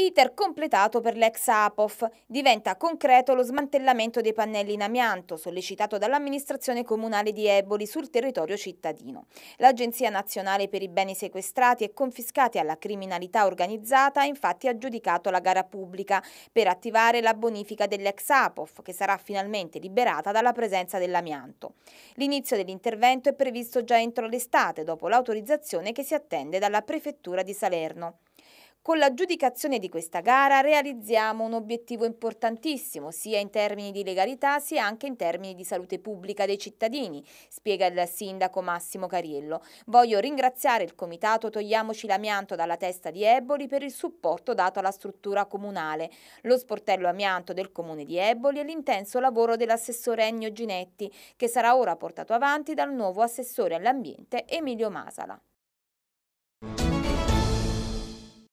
Iter completato per l'ex APOF. Diventa concreto lo smantellamento dei pannelli in amianto sollecitato dall'amministrazione comunale di Eboli sul territorio cittadino. L'Agenzia Nazionale per i Beni Sequestrati e Confiscati alla Criminalità Organizzata ha infatti aggiudicato la gara pubblica per attivare la bonifica dell'ex APOF che sarà finalmente liberata dalla presenza dell'amianto. L'inizio dell'intervento è previsto già entro l'estate dopo l'autorizzazione che si attende dalla Prefettura di Salerno. Con l'aggiudicazione di questa gara realizziamo un obiettivo importantissimo, sia in termini di legalità sia anche in termini di salute pubblica dei cittadini, spiega il sindaco Massimo Cariello. Voglio ringraziare il comitato Togliamoci l'amianto dalla testa di Eboli per il supporto dato alla struttura comunale, lo sportello amianto del comune di Eboli e l'intenso lavoro dell'assessore Ennio Ginetti, che sarà ora portato avanti dal nuovo assessore all'ambiente Emilio Masala.